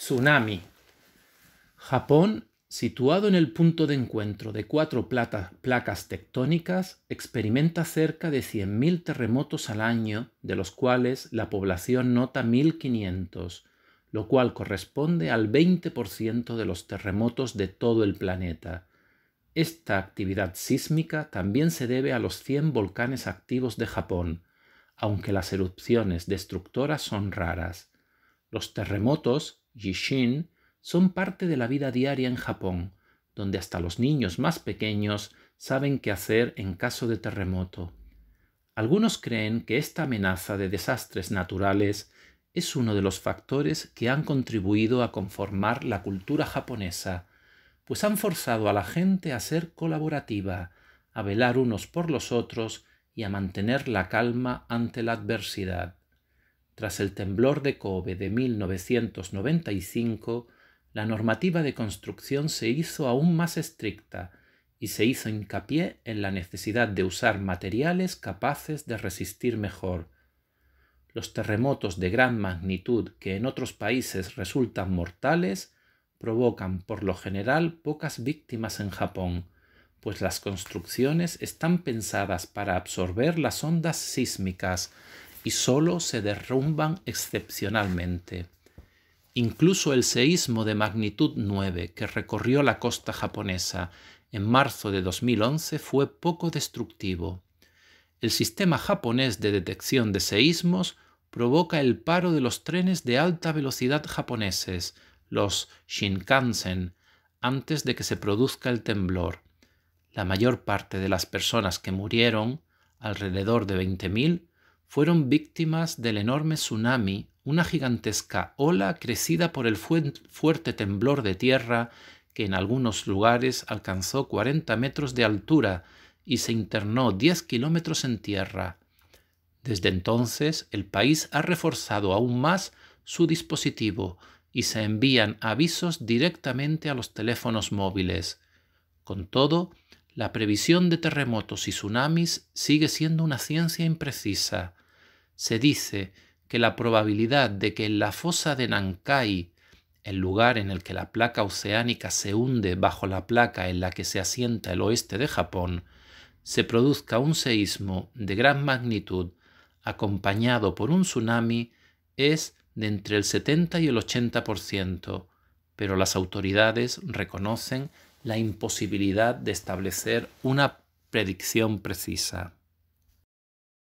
Tsunami. Japón, situado en el punto de encuentro de cuatro placas tectónicas, experimenta cerca de 100.000 terremotos al año, de los cuales la población nota 1.500, lo cual corresponde al 20% de los terremotos de todo el planeta. Esta actividad sísmica también se debe a los 100 volcanes activos de Japón, aunque las erupciones destructoras son raras. Los terremotos Yishin, son parte de la vida diaria en Japón, donde hasta los niños más pequeños saben qué hacer en caso de terremoto. Algunos creen que esta amenaza de desastres naturales es uno de los factores que han contribuido a conformar la cultura japonesa, pues han forzado a la gente a ser colaborativa, a velar unos por los otros y a mantener la calma ante la adversidad. Tras el temblor de Kobe de 1995, la normativa de construcción se hizo aún más estricta y se hizo hincapié en la necesidad de usar materiales capaces de resistir mejor. Los terremotos de gran magnitud que en otros países resultan mortales provocan por lo general pocas víctimas en Japón, pues las construcciones están pensadas para absorber las ondas sísmicas y solo se derrumban excepcionalmente. Incluso el seísmo de magnitud 9 que recorrió la costa japonesa en marzo de 2011 fue poco destructivo. El sistema japonés de detección de seísmos provoca el paro de los trenes de alta velocidad japoneses, los Shinkansen, antes de que se produzca el temblor. La mayor parte de las personas que murieron, alrededor de 20.000, fueron víctimas del enorme tsunami, una gigantesca ola crecida por el fuerte temblor de tierra que en algunos lugares alcanzó 40 metros de altura y se internó 10 kilómetros en tierra. Desde entonces, el país ha reforzado aún más su dispositivo y se envían avisos directamente a los teléfonos móviles. Con todo, la previsión de terremotos y tsunamis sigue siendo una ciencia imprecisa se dice que la probabilidad de que en la fosa de Nankai, el lugar en el que la placa oceánica se hunde bajo la placa en la que se asienta el oeste de Japón, se produzca un seísmo de gran magnitud acompañado por un tsunami es de entre el 70 y el 80%, pero las autoridades reconocen la imposibilidad de establecer una predicción precisa.